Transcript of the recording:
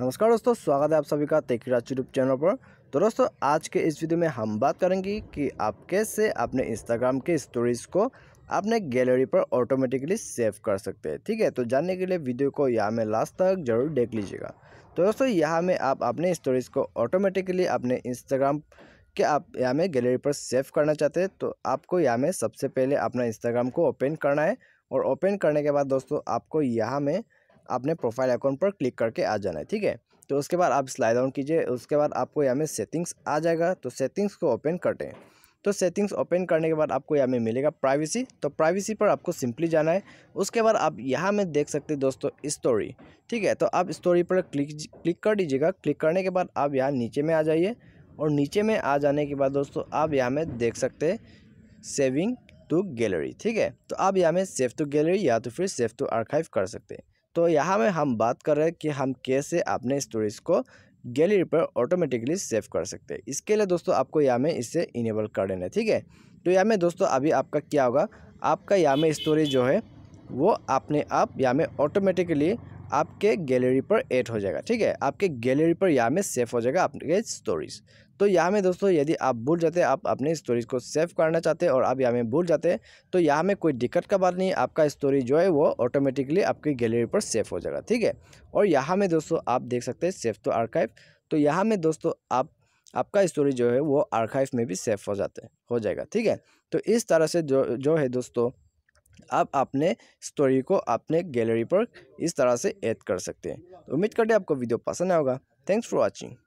नमस्कार दोस्तों स्वागत है आप सभी का तेखीराज यूट्यूब चैनल पर तो दोस्तों आज के इस वीडियो में हम बात करेंगे कि आप कैसे अपने इंस्टाग्राम के स्टोरीज़ को अपने गैलरी पर ऑटोमेटिकली सेव कर सकते हैं ठीक है तो जानने के लिए वीडियो को यहाँ में लास्ट तक जरूर देख लीजिएगा तो दोस्तों यहाँ में आप अपने स्टोरीज़ को ऑटोमेटिकली अपने इंस्टाग्राम के आप यहाँ में गैलरी पर सेव करना चाहते हैं तो आपको यहाँ में सबसे पहले अपना इंस्टाग्राम को ओपन करना है और ओपन करने के बाद दोस्तों आपको यहाँ में अपने प्रोफाइल अकाउंट पर क्लिक करके आ जाना है ठीक है तो उसके बाद आप स्लाइड डाउन कीजिए उसके बाद आपको यहाँ में सेटिंग्स आ जाएगा तो सेटिंग्स को ओपन कर दें तो सेटिंग्स ओपन करने के बाद आपको यहाँ में मिलेगा प्राइवेसी तो प्राइवेसी पर आपको सिंपली जाना है उसके बाद आप यहाँ में देख सकते हैं दोस्तों स्टोरी ठीक है तो आप स्टोरी पर क्लिक क्लिक कर दीजिएगा क्लिक करने के बाद आप यहाँ नीचे में आ जाइए और नीचे में आ जाने के बाद दोस्तों आप यहाँ में देख सकते हैं सेविंग टू गैलरी ठीक है तो आप यहाँ में सेव टू गैलरी या तो फिर सेव टू आर्काइव कर सकते हैं तो यहाँ में हम बात कर रहे हैं कि हम कैसे अपने स्टोरेज को गैलरी पर ऑटोमेटिकली सेव कर सकते हैं इसके लिए दोस्तों आपको यहाँ में इसे इनेबल कर देना है ठीक है तो यहाँ में दोस्तों अभी आपका क्या होगा आपका यहाँ में स्टोरेज जो है वो अपने आप यहाँ में ऑटोमेटिकली आपके गैलरी पर ऐड हो जाएगा ठीक है आपके गैलरी पर यहाँ में सेफ हो जाएगा आपके स्टोरीज तो यहाँ में दोस्तों यदि आप भूल जाते हैं आप अपने स्टोरीज को सेव करना चाहते हैं और आप यहाँ में भूल जाते हैं तो यहाँ में कोई दिक्कत का बात नहीं आपका स्टोरी जो है वो ऑटोमेटिकली आपकी गैलरी पर सेव हो जाएगा ठीक है और यहाँ में दोस्तों आप देख सकते हैं सेव तो आर्काइव तो यहाँ में दोस्तों आप आपका स्टोरी जो है वो आर्काइव में भी सेफ हो जाते हो जाएगा ठीक है तो इस तरह से जो जो है दोस्तों आप अपने स्टोरी को अपने गैलरी पर इस तरह से ऐड कर सकते हैं तो उम्मीद करते हैं आपको वीडियो पसंद आएगा थैंक्स फॉर वॉचिंग